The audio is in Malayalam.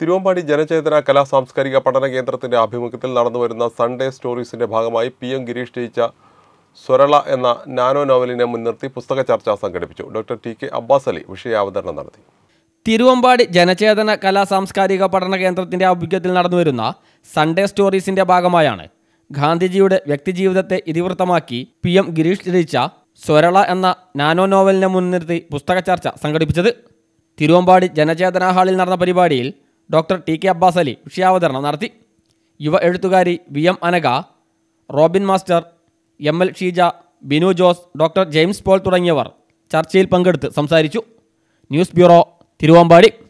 തിരുവമ്പാടി ജനചേതന കലാ സാംസ്കാരിക പഠന കേന്ദ്രത്തിൻ്റെ ആഭിമുഖ്യത്തിൽ നടന്നുവരുന്ന സൺഡേ സ്റ്റോറീസിന്റെ ഭാഗമായി പി എം ഗിരീഷ് രചിച്ച സ്വരള എന്ന നാനോ നോവലിനെ മുൻനിർത്തി പുസ്തക ചർച്ച സംഘടിപ്പിച്ചു doctor T K Abbas Ali വിഷയാവതരണം നടത്തി തിരുവമ്പാടി ജനചേതന കലാ സാംസ്കാരിക പഠന കേന്ദ്രത്തിൻ്റെ ആഭിമുഖ്യത്തിൽ നടന്നുവരുന്ന സൺഡേ സ്റ്റോറീസിന്റെ ഭാഗമായാണ് ഗാന്ധിജിയുടെ വ്യക്തിജീവിതത്തെ ഇതിവൃത്തമാക്കി പി എം ഗിരീഷ് രചിച്ച സ്വരള എന്ന നാനോ നോവലിനെ മുൻനിർത്തി പുസ്തക ചർച്ച സംഘടിപ്പിച്ചത് തിരുവമ്പാടി ജനചേതന ഹാളിൽ നടന്ന പരിപാടിയിൽ doctor T K Abbas Ali വിഷയാവതരണം നടത്തി യുവ എഴുത്തുകാരി V M Anaka Robin master M L Sheeja Binu Jose doctor James Paul തുടങ്ങിയവർ ചർച്ചയിൽ പങ്കെടുത്ത് സംസാരിച്ചു ന്യൂസ് ബ്യൂറോ തിരുവമ്പാടി